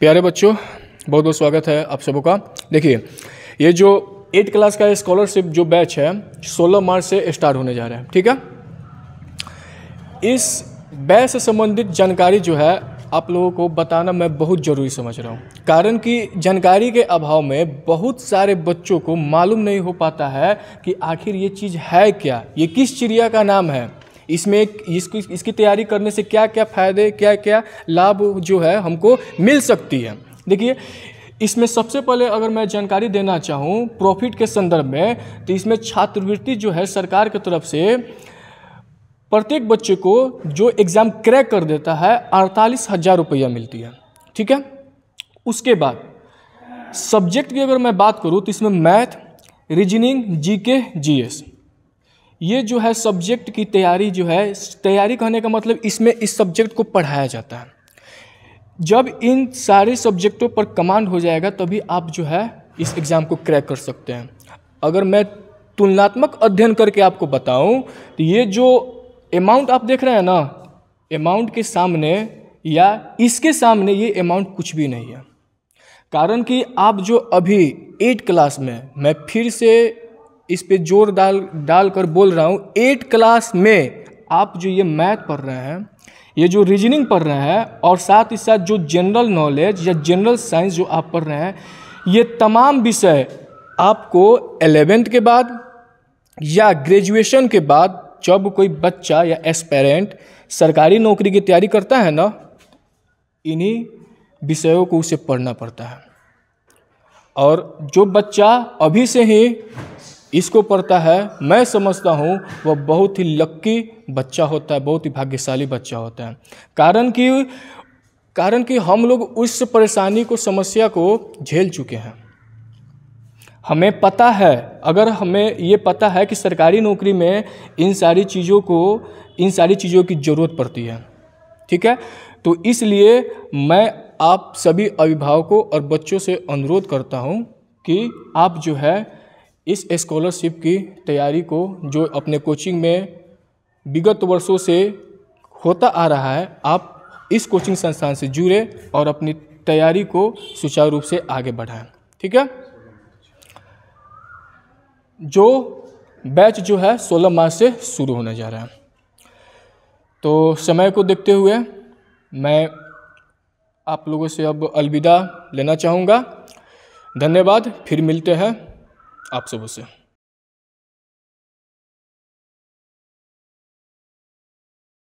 प्यारे बच्चों बहुत बहुत स्वागत है आप सबों का देखिए ये जो एट क्लास का स्कॉलरशिप जो बैच है 16 मार्च से स्टार्ट होने जा रहा है ठीक है इस बैच से संबंधित जानकारी जो है आप लोगों को बताना मैं बहुत ज़रूरी समझ रहा हूँ कारण कि जानकारी के अभाव में बहुत सारे बच्चों को मालूम नहीं हो पाता है कि आखिर ये चीज़ है क्या ये किस चिड़िया का नाम है इसमें इसको इसकी तैयारी करने से क्या क्या फ़ायदे क्या क्या लाभ जो है हमको मिल सकती है देखिए इसमें सबसे पहले अगर मैं जानकारी देना चाहूँ प्रॉफिट के संदर्भ में तो इसमें छात्रवृत्ति जो है सरकार की तरफ से प्रत्येक बच्चे को जो एग्ज़ाम क्रैक कर देता है अड़तालीस हज़ार रुपया मिलती है ठीक है उसके बाद सब्जेक्ट की अगर मैं बात करूँ तो इसमें मैथ रीजनिंग जीके जीएस ये जो है सब्जेक्ट की तैयारी जो है तैयारी कहने का मतलब इसमें इस सब्जेक्ट को पढ़ाया जाता है जब इन सारे सब्जेक्टों पर कमांड हो जाएगा तभी आप जो है इस एग्ज़ाम को क्रैक कर सकते हैं अगर मैं तुलनात्मक अध्ययन करके आपको बताऊं तो ये जो अमाउंट आप देख रहे हैं ना अमाउंट के सामने या इसके सामने ये अमाउंट कुछ भी नहीं है कारण कि आप जो अभी एट क्लास में मैं फिर से इस पे जोर डाल डाल कर बोल रहा हूँ एट क्लास में आप जो ये मैथ पढ़ रहे हैं ये जो रीजनिंग पढ़ रहे हैं और साथ ही साथ जो जनरल नॉलेज या जनरल साइंस जो आप पढ़ रहे हैं ये तमाम विषय आपको एलेवेंथ के बाद या ग्रेजुएशन के बाद जब कोई बच्चा या एस्पेरेंट सरकारी नौकरी की तैयारी करता है ना इन्हीं विषयों को उसे पढ़ना पड़ता है और जो बच्चा अभी से ही इसको पढ़ता है मैं समझता हूँ वह बहुत ही लक्की बच्चा होता है बहुत ही भाग्यशाली बच्चा होता है कारण कि कारण कि हम लोग उस परेशानी को समस्या को झेल चुके हैं हमें पता है अगर हमें ये पता है कि सरकारी नौकरी में इन सारी चीज़ों को इन सारी चीज़ों की ज़रूरत पड़ती है ठीक है तो इसलिए मैं आप सभी अभिभावकों और बच्चों से अनुरोध करता हूँ कि आप जो है इस स्कॉलरशिप की तैयारी को जो अपने कोचिंग में विगत वर्षों से होता आ रहा है आप इस कोचिंग संस्थान से जुड़े और अपनी तैयारी को सुचारू रूप से आगे बढ़ाएं ठीक है जो बैच जो है 16 मार्च से शुरू होने जा रहा है तो समय को देखते हुए मैं आप लोगों से अब अलविदा लेना चाहूँगा धन्यवाद फिर मिलते हैं आपसे मुझसे